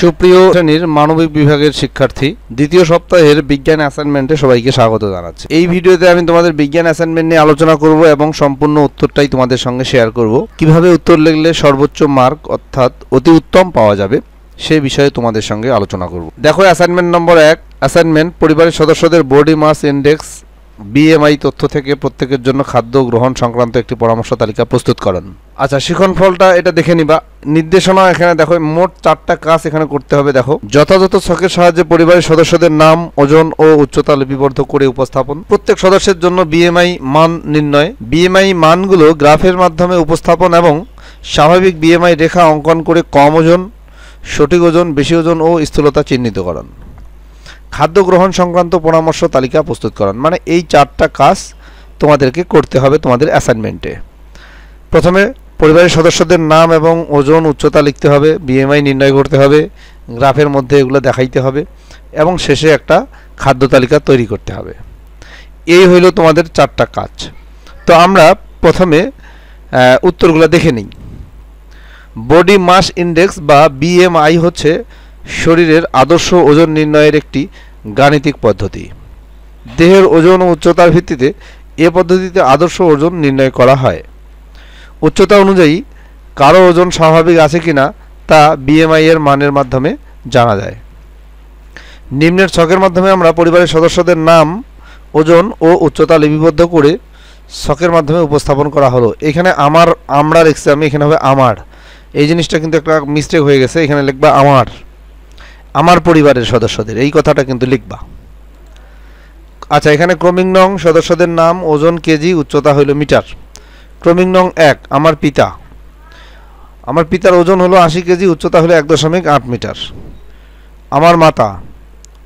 সুপ্রিয় শ্রেণীর মানবিক বিভাগের শিক্ষার্থী দ্বিতীয় সপ্তাহের বিজ্ঞান অ্যাসাইনমেন্টে সবাইকে স্বাগত জানাচ্ছি এই ভিডিওতে আমি তোমাদের বিজ্ঞান অ্যাসাইনমেন্ট নিয়ে আলোচনা করব এবং সম্পূর্ণ উত্তরটাই তোমাদের সঙ্গে শেয়ার করব কিভাবে উত্তর লিখলে সর্বোচ্চ মার্ক অর্থাৎ অতি উত্তম পাওয়া যাবে সে বিষয়ে তোমাদের সঙ্গে আলোচনা করব দেখো অ্যাসাইনমেন্ট নম্বর এক অ্যাসাইনমেন্ট পরিবারের সদস্যদের বডি মাস ইন্ডেক্স বিএমআই তথ্য থেকে প্রত্যেকের জন্য খাদ্য গ্রহণ সংক্রান্ত একটি পরামর্শ তালিকা প্রস্তুত করেন আচ্ছা শিখন ফলটা এটা দেখে নিবা নির্দেশনা এখানে দেখো মোট চারটা কাজ এখানে করতে হবে দেখো যথাযথ ছকের সাহায্যে পরিবারের সদস্যদের নাম ওজন ও উচ্চতা লিপিবদ্ধ করে উপস্থাপন প্রত্যেক সদস্যের জন্য বিএমআই মান নির্ণয় বিএমআই মানগুলো গ্রাফের মাধ্যমে উপস্থাপন এবং স্বাভাবিক বিএমআই রেখা অঙ্কন করে কম ওজন সঠিক ওজন বেশি ওজন ও স্থূলতা চিহ্নিতকরণ খাদ্য গ্রহণ সংক্রান্ত পরামর্শ তালিকা প্রস্তুত করান মানে এই চারটা কাজ তোমাদেরকে করতে হবে তোমাদের অ্যাসাইনমেন্টে প্রথমে পরিবারের সদস্যদের নাম এবং ওজন উচ্চতা লিখতে হবে বিএমআই নির্ণয় করতে হবে গ্রাফের মধ্যে এগুলো দেখাইতে হবে এবং শেষে একটা খাদ্য তালিকা তৈরি করতে হবে এই হইল তোমাদের চারটা কাজ তো আমরা প্রথমে উত্তরগুলো দেখে নিই বডি মাস ইন্ডেক্স বা বিএমআই হচ্ছে শরীরের আদর্শ ওজন নির্ণয়ের একটি গাণিতিক পদ্ধতি দেহের ওজন ও উচ্চতার ভিত্তিতে এ পদ্ধতিতে আদর্শ ওজন নির্ণয় করা হয় উচ্চতা অনুযায়ী কারো ওজন স্বাভাবিক আছে কিনা তা বিএমআই এর মানের মাধ্যমে জানা যায় নিম্নের ছকের মাধ্যমে আমরা পরিবারের সদস্যদের নাম ওজন ও উচ্চতা লিপিবদ্ধ করে ছকের মাধ্যমে উপস্থাপন করা হলো এখানে আমার আমরা লিখছি আমি এখানে হবে আমার এই জিনিসটা কিন্তু একটা মিস্টেক হয়ে গেছে এখানে লিখবা আমার আমার পরিবারের সদস্যদের এই কথাটা কিন্তু লিখবা আচ্ছা এখানে ক্রমিক নং সদস্যদের নাম ওজন কেজি উচ্চতা হইল মিটার ক্রমিক নং এক আমার পিতা আমার পিতার ওজন হলো আশি কেজি উচ্চতা হলো এক দশমিক আট মিটার আমার মাতা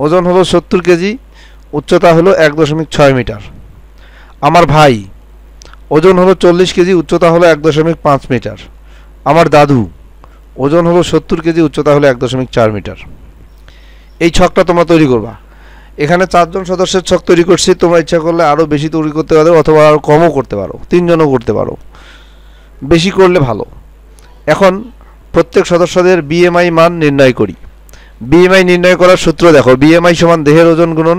ওজন হলো সত্তর কেজি উচ্চতা হলো এক দশমিক ছয় মিটার আমার ভাই ওজন হলো চল্লিশ কেজি উচ্চতা হলো এক দশমিক পাঁচ মিটার আমার দাদু ওজন হলো সত্তর কেজি উচ্চতা হলো এক দশমিক চার মিটার এই ছকটা তোমরা তৈরি করবা এখানে চারজন সদস্যের ছক তৈরি করছি তোমরা ইচ্ছা করলে আরও বেশি তৈরি করতে পারো অথবা আরও কমও করতে পারো তিনজনও করতে পারো বেশি করলে ভালো এখন প্রত্যেক সদস্যদের বিএমআই মান নির্ণয় করি বিএমআই নির্ণয় করার সূত্র দেখো বিএমআই সমান দেহের ওজন গুণন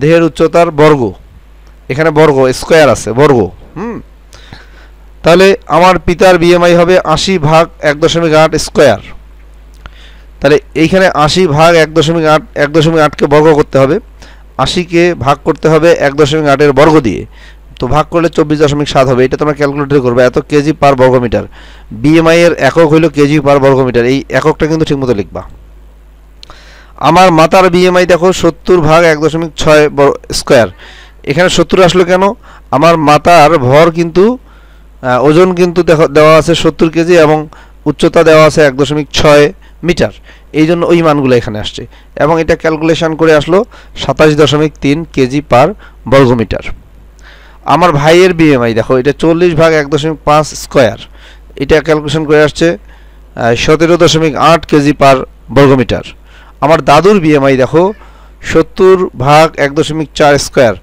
দেহের উচ্চতার বর্গ এখানে বর্গ স্কোয়ার আছে বর্গ হুম তাহলে আমার পিতার বিএমআই হবে আশি ভাগ এক দশমিক আট স্কোয়ার তাহলে এইখানে আশি ভাগ এক দশমিক আট এক দশমিক আটকে বর্গ করতে হবে আশিকে ভাগ করতে হবে এক দশমিক আটের বর্গ দিয়ে তো ভাগ করলে চব্বিশ দশমিক সাত হবে এটা তোমরা ক্যালকুলেটর করবে এত কেজি পার বর্গমিটার বিএমআই এর একক হইল কেজি পার বর্গমিটার এই এককটা কিন্তু ঠিকমতো লিখবা আমার মাতার বিএমআই দেখো সত্তর ভাগ এক দশমিক ছয় স্কোয়ার এখানে সত্তর আসলো কেন আমার মাতার ভর কিন্তু ওজন কিন্তু দেওয়া আছে সত্তর কেজি এবং উচ্চতা দেওয়া আছে এক দশমিক ছয় মিটার এই জন্য ওই মানগুলো এখানে আসছে এবং এটা ক্যালকুলেশান করে আসলো সাতাশ দশমিক তিন কেজি পার বর্গমিটার আমার ভাইয়ের বিএমআই দেখো এটা চল্লিশ ভাগ এক দশমিক পাঁচ স্কোয়ার এটা ক্যালকুলেশন করে আসছে সতেরো দশমিক আট কেজি পার বর্গমিটার আমার দাদুর বিএমআই দেখো সত্তর ভাগ এক দশমিক চার স্কোয়ার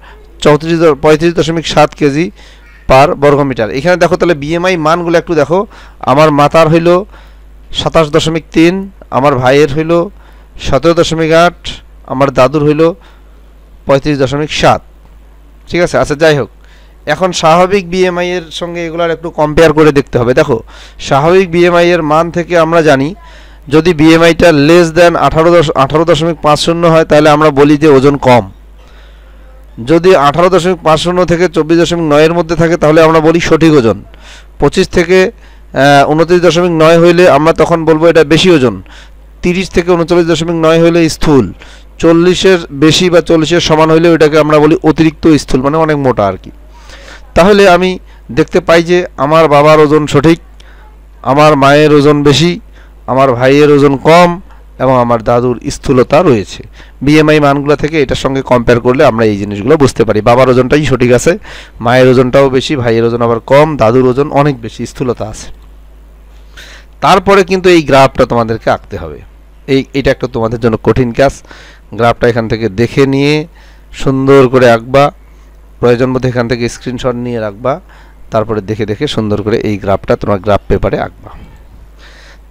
চৌত্রিশ পঁয়ত্রিশ দশমিক সাত কেজি পার বর্গমিটার এখানে দেখো তাহলে বিএমআই মানগুলো একটু দেখো আমার মাতার হইল সাতাশ দশমিক তিন আমার ভাইয়ের হইল সতেরো দশমিক আট আমার দাদুর হইল পঁয়ত্রিশ দশমিক সাত ঠিক আছে আচ্ছা যাই হোক এখন স্বাভাবিক বিএমআই এর সঙ্গে এগুলার একটু কম্পেয়ার করে দেখতে হবে দেখো স্বাভাবিক বিএমআই এর মান থেকে আমরা জানি যদি বিএমআইটা লেস দেন আঠারো দশ আঠারো দশমিক পাঁচ শূন্য হয় তাহলে আমরা বলি যে ওজন কম যদি আঠারো দশমিক পাঁচ শূন্য থেকে চব্বিশ দশমিক নয়ের মধ্যে থাকে তাহলে আমরা বলি সঠিক ওজন পঁচিশ থেকে উনত্রিশ দশমিক নয় হইলে আমরা তখন বলবো এটা বেশি ওজন তিরিশ থেকে উনচল্লিশ দশমিক নয় হইলে স্থূল চল্লিশের বেশি বা চল্লিশের সমান হইলে ওইটাকে আমরা বলি অতিরিক্ত স্থূল মানে অনেক মোটা আর কি তাহলে আমি দেখতে পাই যে আমার বাবার ওজন সঠিক আমার মায়ের ওজন বেশি আমার ভাইয়ের ওজন কম এবং আমার দাদুর স্থূলতা রয়েছে বিএমআই মানগুলো থেকে এটার সঙ্গে কম্পেয়ার করলে আমরা এই জিনিসগুলো বুঝতে পারি বাবার ওজনটাই সঠিক আছে মায়ের ওজনটাও বেশি ভাইয়ের ওজন আবার কম দাদুর ওজন অনেক বেশি স্থূলতা আছে তারপরে কিন্তু এই গ্রাফটা তোমাদেরকে আঁকতে হবে এই এটা একটা তোমাদের জন্য কঠিন কাজ গ্রাফটা এখান থেকে দেখে নিয়ে সুন্দর করে আঁকবা প্রয়োজন মধ্যে এখান থেকে স্ক্রিনশট নিয়ে রাখবা তারপরে দেখে দেখে সুন্দর করে এই গ্রাফটা তোমার গ্রাফ পেপারে আঁকবা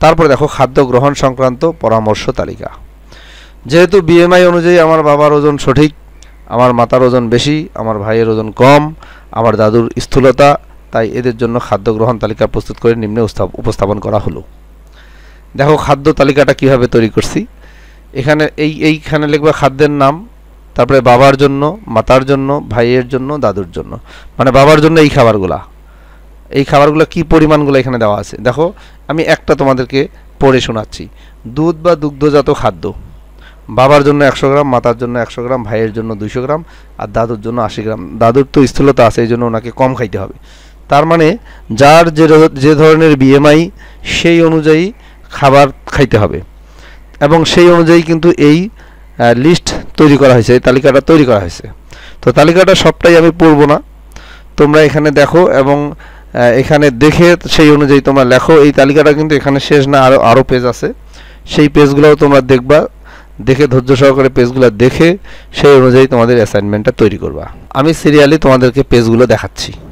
তারপরে দেখো খাদ্য গ্রহণ সংক্রান্ত পরামর্শ তালিকা যেহেতু বিএমআই অনুযায়ী আমার বাবার ওজন সঠিক আমার মাতার ওজন বেশি আমার ভাইয়ের ওজন কম আমার দাদুর স্থূলতা তাই এদের জন্য খাদ্য গ্রহণ তালিকা প্রস্তুত করে নিম্নে উপস্থাপন করা হলো দেখো খাদ্য তালিকাটা কিভাবে তৈরি করছি এখানে এই এইখানে লিখবা খাদ্যের নাম তারপরে বাবার জন্য মাতার জন্য ভাইয়ের জন্য দাদুর জন্য মানে বাবার জন্য এই খাবারগুলা এই খাবারগুলো কি পরিমাণগুলো এখানে দেওয়া আছে দেখো আমি একটা তোমাদেরকে পড়ে শোনাচ্ছি দুধ বা দুগ্ধজাত খাদ্য বাবার জন্য একশো গ্রাম মাতার জন্য একশো গ্রাম ভাইয়ের জন্য দুশো গ্রাম আর দাদুর জন্য আশি গ্রাম দাদুর তো স্থূলতা আছে এই জন্য ওনাকে কম খাইতে হবে তার মানে যার যে যে ধরনের বিএমআই সেই অনুযায়ী খাবার খাইতে হবে এবং সেই অনুযায়ী কিন্তু এই লিস্ট তৈরি করা হয়েছে এই তালিকাটা তৈরি করা হয়েছে তো তালিকাটা সবটাই আমি পড়ব না তোমরা এখানে দেখো এবং এখানে দেখে সেই অনুযায়ী তোমরা লেখো এই তালিকাটা কিন্তু এখানে শেষ না আরও আরও পেজ আছে সেই পেজগুলোও তোমরা দেখবা দেখে ধৈর্য সহকারে পেজগুলো দেখে সেই অনুযায়ী তোমাদের অ্যাসাইনমেন্টটা তৈরি করবা আমি সিরিয়ালি তোমাদেরকে পেজগুলো দেখাচ্ছি